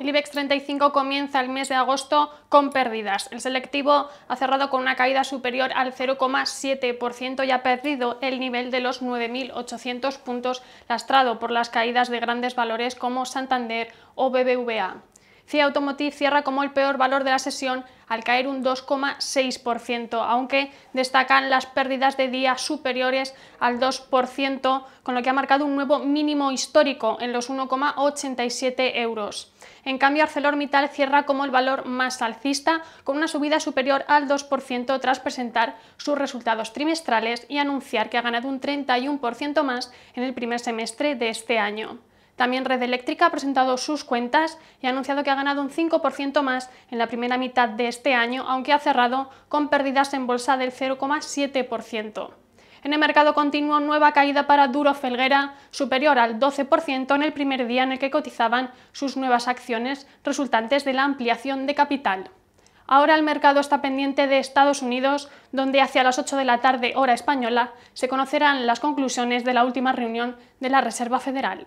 el IBEX 35 comienza el mes de agosto con pérdidas. El selectivo ha cerrado con una caída superior al 0,7% y ha perdido el nivel de los 9.800 puntos lastrado por las caídas de grandes valores como Santander o BBVA. CIA Automotive cierra como el peor valor de la sesión al caer un 2,6%, aunque destacan las pérdidas de día superiores al 2%, con lo que ha marcado un nuevo mínimo histórico en los 1,87 euros. En cambio, ArcelorMittal cierra como el valor más alcista, con una subida superior al 2% tras presentar sus resultados trimestrales y anunciar que ha ganado un 31% más en el primer semestre de este año. También Red Eléctrica ha presentado sus cuentas y ha anunciado que ha ganado un 5% más en la primera mitad de este año, aunque ha cerrado con pérdidas en bolsa del 0,7%. En el mercado continuo, nueva caída para Duro Felguera, superior al 12% en el primer día en el que cotizaban sus nuevas acciones resultantes de la ampliación de capital. Ahora el mercado está pendiente de Estados Unidos, donde hacia las 8 de la tarde hora española se conocerán las conclusiones de la última reunión de la Reserva Federal